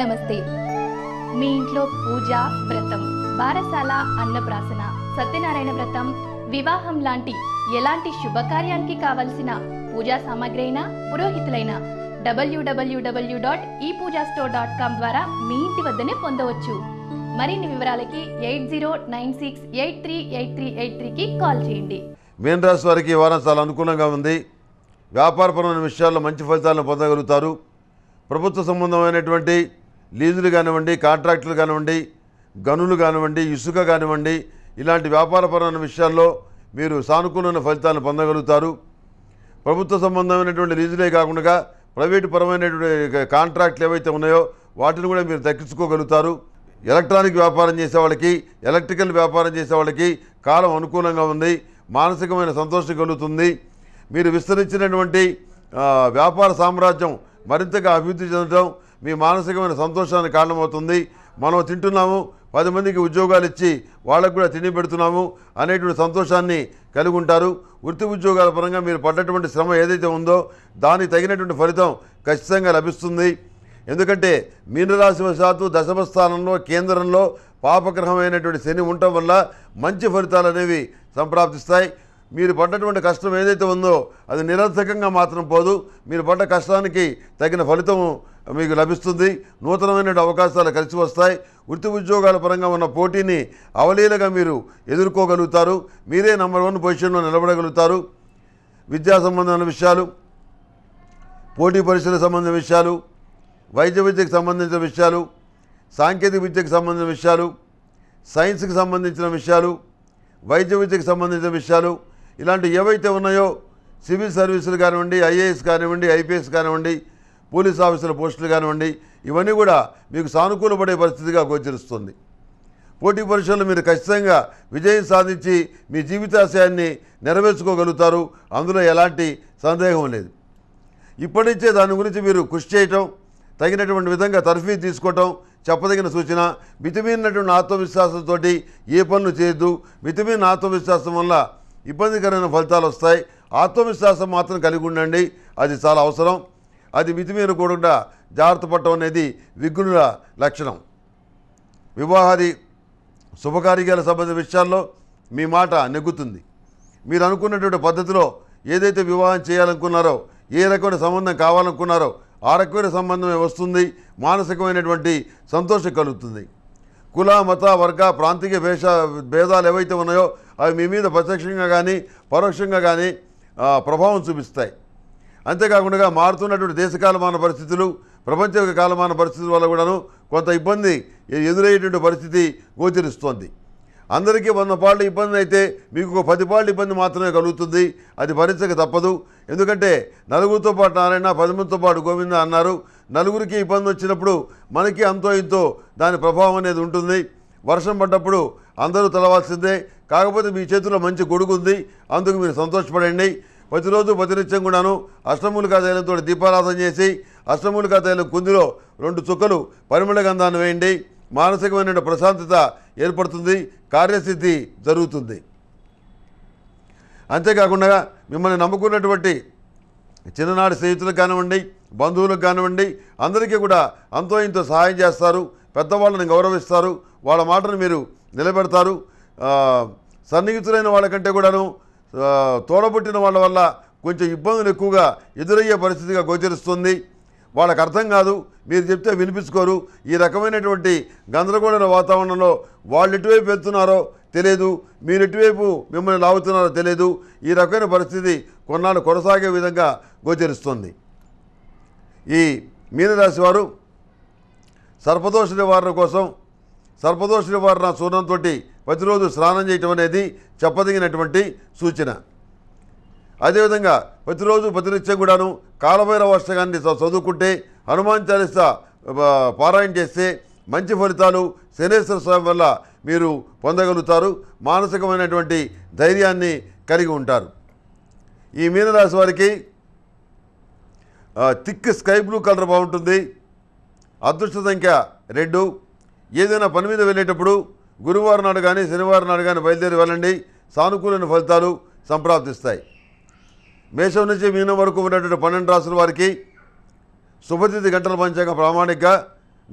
నమస్తే మీ ఇంట్లో పూజ వ్రతం బారసాల అన్నప్రాసన సత్యనారాయణ వ్రతం వివాహం లాంటి ఎలాంటి శుభకార్యానికి కావలసిన పూజా సామాగ్రి అయినా పురోహితులైన డబ్ల్యూడబ్ల్యూడబ్ల్యూ డాట్ ఈ పూజా స్టోర్ డాట్ కామ్ ద్వారా మీ ఇంటి వద్దనే పొందవచ్చు మరిన్ని వివరాలకి eight zero nine six eight three eight three eight త్రీకి కాల్ చేయండి రాశి వారికి వారం చాలా అనుకూలంగా ఉంది వ్యాపారపరమైన విషయాల్లో మంచి ఫలితాలను పొందగలుగుతారు ప్రభుత్వ సంబంధమైనటువంటి లీజులు కానివ్వండి కాంట్రాక్టులు కానివ్వండి గనులు కానివ్వండి ఇసుక కానివ్వండి ఇలాంటి వ్యాపారపరమైన విషయాల్లో మీరు సానుకూలమైన ఫలితాలను పొందగలుగుతారు ప్రభుత్వ సంబంధమైనటువంటి లీజులే కాకుండా ప్రైవేటు పరమైనటువంటి కాంట్రాక్ట్లు ఏవైతే ఉన్నాయో వాటిని కూడా మీరు తగ్గించుకోగలుగుతారు ఎలక్ట్రానిక్ వ్యాపారం చేసే వాళ్ళకి ఎలక్ట్రికల్ వ్యాపారం చేసే వాళ్ళకి కాలం అనుకూలంగా ఉంది మానసికమైన సంతోషం కలుగుతుంది మీరు విస్తరించినటువంటి వ్యాపార సామ్రాజ్యం మరింతగా అభివృద్ధి చెందడం మీ మానసికమైన సంతోషానికి కారణమవుతుంది మనం తింటున్నాము పది మందికి ఉద్యోగాలు ఇచ్చి వాళ్ళకు కూడా తిండి పెడుతున్నాము అనేటువంటి సంతోషాన్ని కలిగి ఉంటారు వృత్తి ఉద్యోగాల పరంగా మీరు పడ్డటువంటి శ్రమ ఏదైతే ఉందో దానికి తగినటువంటి ఫలితం ఖచ్చితంగా లభిస్తుంది ఎందుకంటే మీనరాశివశాత్తు దశమ స్థానంలో కేంద్రంలో పాపగ్రహమైనటువంటి శని ఉండటం వల్ల మంచి ఫలితాలు అనేవి సంప్రాప్తిస్తాయి మీరు పడ్డటువంటి కష్టం ఏదైతే ఉందో అది నిరర్థకంగా మాత్రం పోదు మీరు పడ్డ కష్టానికి తగిన ఫలితము మీకు లభిస్తుంది నూతనమైన అవకాశాలు కలిసి వస్తాయి వృత్తి ఉద్యోగాల పరంగా ఉన్న పోటీని అవలీలగా మీరు ఎదుర్కోగలుగుతారు మీరే నంబర్ వన్ పొజిషన్లో నిలబడగలుగుతారు విద్యా సంబంధమైన విషయాలు పోటీ పరీక్షలకు సంబంధించిన విషయాలు వైద్య విద్యకు సంబంధించిన విషయాలు సాంకేతిక విద్యకు సంబంధించిన విషయాలు సైన్స్కి సంబంధించిన విషయాలు వైద్య విద్యకు సంబంధించిన విషయాలు ఇలాంటి ఏవైతే ఉన్నాయో సివిల్ సర్వీసులు కానివ్వండి ఐఏఎస్ కానివ్వండి ఐపీఎస్ కానివ్వండి పోలీస్ ఆఫీసుల పోస్టులు కానివ్వండి ఇవన్నీ కూడా మీకు సానుకూలపడే పరిస్థితిగా గోచరిస్తుంది పోటీ పరీక్షల్లో మీరు ఖచ్చితంగా విజయం సాధించి మీ జీవితాశయాన్ని నెరవేర్చుకోగలుగుతారు అందులో ఎలాంటి సందేహం లేదు ఇప్పటించే దాని గురించి మీరు కృషి చేయటం తగినటువంటి విధంగా తర్ఫీ తీసుకోవటం చెప్పదగిన సూచన మితిమీరినటువంటి ఆత్మవిశ్వాసంతో ఏ పనులు చేయొద్దు మితిమీన ఆత్మవిశ్వాసం వల్ల ఇబ్బందికరమైన ఫలితాలు వస్తాయి ఆత్మవిశ్వాసం మాత్రం కలిగి ఉండండి అది చాలా అవసరం అది మితిమీర కూడా జాగ్రత్త పడటం అనేది విఘ్నుల లక్షణం వివాహాది శుభకార్యాల సంబంధ విషయాల్లో మీ మాట నెగ్గుతుంది మీరు అనుకున్నటువంటి పద్ధతిలో ఏదైతే వివాహం చేయాలనుకున్నారో ఏ రకమైన సంబంధం కావాలనుకున్నారో ఆ రకమైన సంబంధమే వస్తుంది మానసికమైనటువంటి సంతోషం కలుగుతుంది కుల మత వర్గ ప్రాంతీయ భేష భేదాలు ఏవైతే ఉన్నాయో అవి మీ మీద ప్రత్యక్షంగా కానీ పరోక్షంగా కానీ ప్రభావం చూపిస్తాయి అంతేకాకుండా మారుతున్నటువంటి దేశకాలమాన పరిస్థితులు ప్రపంచ కాలమాన పరిస్థితుల వల్ల కూడాను కొంత ఇబ్బంది ఎదురయ్యేటువంటి పరిస్థితి గోచరిస్తోంది అందరికీ వంద పాళ్ళు ఇబ్బంది అయితే మీకు ఒక పది పాళ్ళు ఇబ్బంది మాత్రమే కలుగుతుంది అది భరించక తప్పదు ఎందుకంటే నలుగురితో పాటు నారాయణ పదిమందితో పాటు గోవింద అన్నారు నలుగురికి ఇబ్బంది వచ్చినప్పుడు మనకి అంతో ఇంతో దాని ప్రభావం అనేది ఉంటుంది వర్షం పడ్డప్పుడు అందరూ తలవాల్సిందే కాకపోతే మీ చేతిలో మంచి గొడుగుంది అందుకు మీరు సంతోషపడండి ప్రతిరోజు ప్రతినిత్యం కూడాను అష్టమూలికా తైలంతో దీపారాధన చేసి అష్టమూలికా తైలం కుందిలో రెండు చుక్కలు పరిమళ గంధాన్ని వేయండి మానసికమైన ప్రశాంతత ఏర్పడుతుంది కార్యసిద్ధి జరుగుతుంది అంతేకాకుండా మిమ్మల్ని నమ్ముకున్నటువంటి చిన్ననాటి స్నేహితులకు కానివ్వండి బంధువులకు కానివ్వండి అందరికీ కూడా అంతో ఇంతో సహాయం చేస్తారు పెద్దవాళ్ళని గౌరవిస్తారు వాళ్ళ మాటను మీరు నిలబెడతారు సన్నిహితులైన వాళ్ళకంటే కూడాను తోడబుట్టిన వాళ్ళ వల్ల కొంచెం ఇబ్బందులు ఎక్కువగా ఎదురయ్యే పరిస్థితిగా గోచరిస్తుంది వాళ్ళకు అర్థం కాదు మీరు చెప్తే వినిపించుకోరు ఈ రకమైనటువంటి గందరగోళ వాతావరణంలో వాళ్ళు ఎటువైపు వెళ్తున్నారో తెలియదు మీరు ఎటువైపు మిమ్మల్ని లాగుతున్నారో తెలియదు ఈ రకమైన పరిస్థితి కొన్నాళ్ళు కొనసాగే విధంగా గోచరిస్తుంది ఈ మీనరాశి వారు సర్పదోష నివారణ కోసం సర్పదోష నివారణ చూడంతో ప్రతిరోజు స్నానం చేయటం అనేది చెప్పదగినటువంటి సూచన అదేవిధంగా ప్రతిరోజు ప్రతినిత్యం కూడాను కాలభైరవ వర్షగాన్ని చదువుకుంటే హనుమాన్ చాలీస పారాయణ చేస్తే మంచి ఫలితాలు శనేశ్వర స్వామి వల్ల మీరు పొందగలుగుతారు మానసికమైనటువంటి ధైర్యాన్ని కలిగి ఉంటారు ఈ మీనరాశి వారికి థిక్ స్కై బ్లూ కలర్ బాగుంటుంది అదృష్ట సంఖ్య రెండు ఏదైనా పని మీద వెళ్ళేటప్పుడు గురువారం నాడు కానీ శనివారం నాడు కానీ బయలుదేరి వెళ్ళండి సానుకూలమైన ఫలితాలు సంప్రాప్తిస్తాయి మేషం నుంచి మీనం వరకు ఉన్నటువంటి పన్నెండు రాసుల వారికి శుభతిథి గంటల పంచాంగ ప్రామాణిక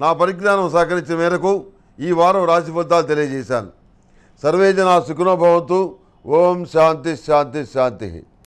నా పరిజ్ఞానం సహకరించిన మేరకు ఈ వారం రాశి ఫలితాలు తెలియజేశాను సర్వేజన సుఖనోభవంతు ఓం శాంతి శాంతి శాంతి